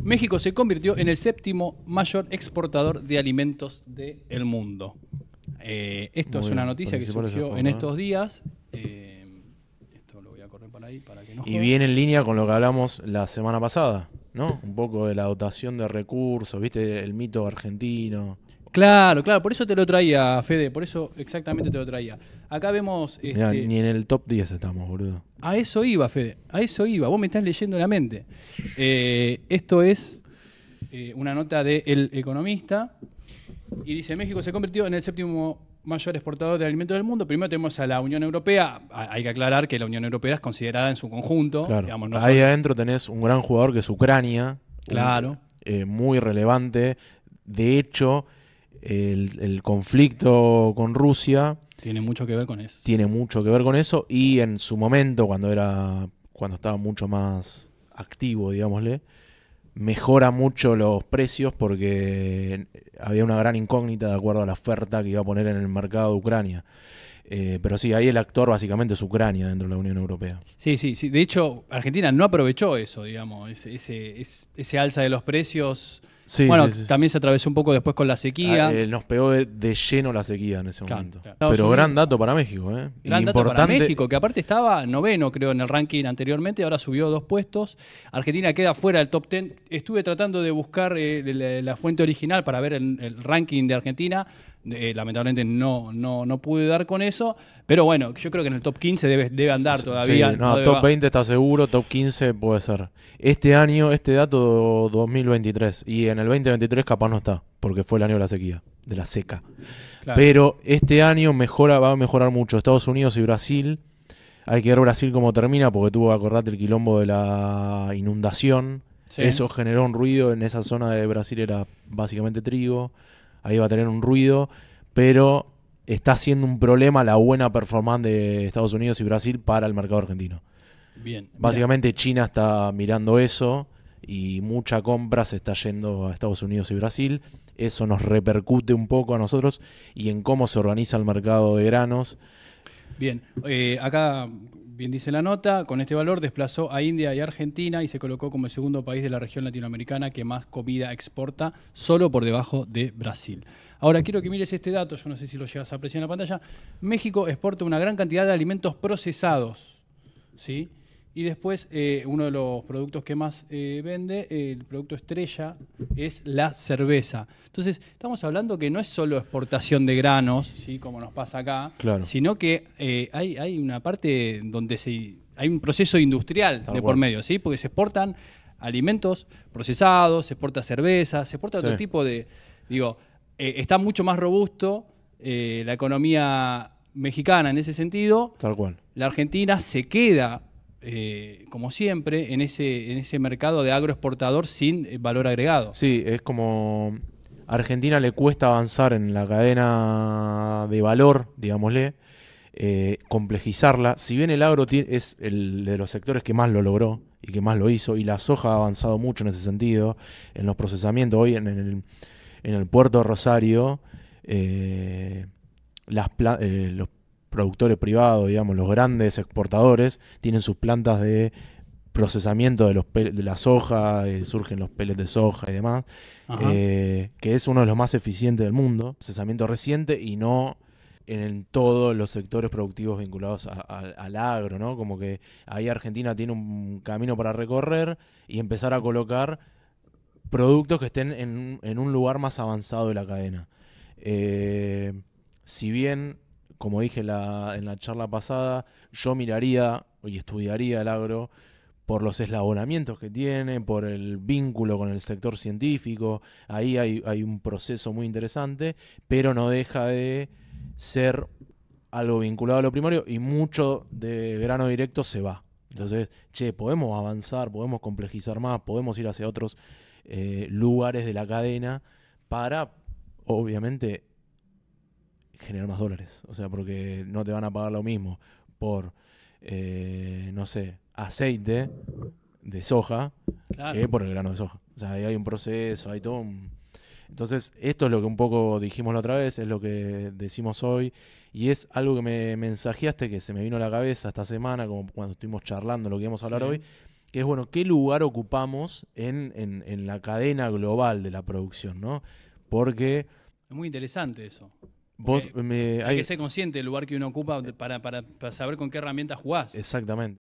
México se convirtió en el séptimo mayor exportador de alimentos del mundo. Eh, esto es una noticia que surgió en estos días. Eh, esto lo voy a correr ahí para que no. Y viene en línea con lo que hablamos la semana pasada, ¿no? Un poco de la dotación de recursos, ¿viste? El mito argentino. Claro, claro, por eso te lo traía, Fede, por eso exactamente te lo traía. Acá vemos. Este, ni en el top 10 estamos, boludo. A eso iba, Fede, a eso iba. Vos me estás leyendo la mente. Eh, esto es eh, una nota de El Economista. Y dice: México se convirtió en el séptimo mayor exportador de alimentos del mundo. Primero tenemos a la Unión Europea. Hay que aclarar que la Unión Europea es considerada en su conjunto. Ahí adentro tenés un gran jugador que es Ucrania. Claro. Eh, muy relevante. De hecho el, conflicto con Rusia. Tiene mucho que ver con eso. Tiene mucho que ver con eso. Y en su momento, cuando era. cuando estaba mucho más activo, digámosle, mejora mucho los precios porque había una gran incógnita de acuerdo a la oferta que iba a poner en el mercado de Ucrania. Eh, pero sí, ahí el actor básicamente es Ucrania dentro de la Unión Europea. Sí, sí, sí. De hecho, Argentina no aprovechó eso, digamos, ese, ese, ese alza de los precios bueno, también se atravesó un poco después con la sequía. Ah, eh, nos pegó de, lleno la sequía en ese momento. Pero gran dato para México, ¿eh? Gran Importante. para México, que aparte estaba noveno, creo, en el ranking anteriormente, ahora subió dos puestos. Argentina queda fuera del top ten. Estuve tratando de buscar eh, la, fuente original para ver el ranking de Argentina eh, lamentablemente no, no, no pude dar con eso, pero bueno, yo creo que en el top 15 debe, debe andar todavía. no, top 20 está seguro, top 15 puede ser. Este año, este dato 2023, y en el 2023 capaz no está, porque fue el año de la sequía, de la seca. Pero este año mejora, va a mejorar mucho. Estados Unidos y Brasil, hay que ver Brasil cómo termina, porque tuvo, acordate, el quilombo de la inundación. Eso generó un ruido en esa zona de Brasil, era básicamente trigo ahí va a tener un ruido, pero está siendo un problema la buena performance de Estados Unidos y Brasil para el mercado argentino. Bien. Básicamente China está mirando eso y mucha compra se está yendo a Estados Unidos y Brasil. Eso nos repercute un poco a nosotros y en cómo se organiza el mercado de granos. Bien, eh, acá bien dice la nota, con este valor desplazó a India y Argentina y se colocó como el segundo país de la región latinoamericana que más comida exporta, solo por debajo de Brasil. Ahora quiero que mires este dato, yo no sé si lo llegas a apreciar en la pantalla. México exporta una gran cantidad de alimentos procesados, ¿sí? Y después, eh, uno de los productos que más eh, vende, el producto estrella, es la cerveza. Entonces, estamos hablando que no es solo exportación de granos, ¿sí? como nos pasa acá, claro. sino que eh, hay, hay, una parte donde se, hay un proceso industrial de por medio, ¿sí? porque se exportan alimentos procesados, se exporta cerveza, se exporta otro tipo de... Digo, está mucho más robusto la economía mexicana en ese sentido. Tal cual. La Argentina se queda eh, como siempre, en ese, en ese mercado de agroexportador sin eh, valor agregado. Sí, es como a Argentina le cuesta avanzar en la cadena de valor, digámosle, eh, complejizarla. Si bien el agro es el de los sectores que más lo logró y que más lo hizo, y la soja ha avanzado mucho en ese sentido, en los procesamientos, hoy en el, puerto de Rosario, las los productores privados, digamos, los grandes exportadores, tienen sus plantas de procesamiento de, los de la soja, eh, surgen los peles de soja y demás, eh, que es uno de los más eficientes del mundo, procesamiento reciente y no en, todos los sectores productivos vinculados al agro, ¿no? Como que ahí Argentina tiene un camino para recorrer y empezar a colocar productos que estén en, un lugar más avanzado de la cadena. Eh, si bien como dije en la charla pasada, yo miraría y estudiaría el agro por los eslabonamientos que tiene, por el vínculo con el sector científico, ahí hay, un proceso muy interesante, pero no deja de ser algo vinculado a lo primario y mucho de grano directo se va. Entonces, che, podemos avanzar, podemos complejizar más, podemos ir hacia otros eh, lugares de la cadena para, obviamente, generar más dólares. O sea, porque no te van a pagar lo mismo por, eh, no sé, aceite de soja que por el grano de soja. O sea, ahí hay un proceso, hay todo Entonces, esto es lo que un poco dijimos la otra vez, es lo que decimos hoy, y es algo que me mensajeaste que se me vino a la cabeza esta semana, como cuando estuvimos charlando lo que íbamos a hablar hoy, que es, bueno, ¿qué lugar ocupamos en, en, en la cadena global de la producción, no? Porque... Es muy interesante eso me, hay, que ser consciente del lugar que uno ocupa para, para, para saber con qué herramientas jugás. Exactamente.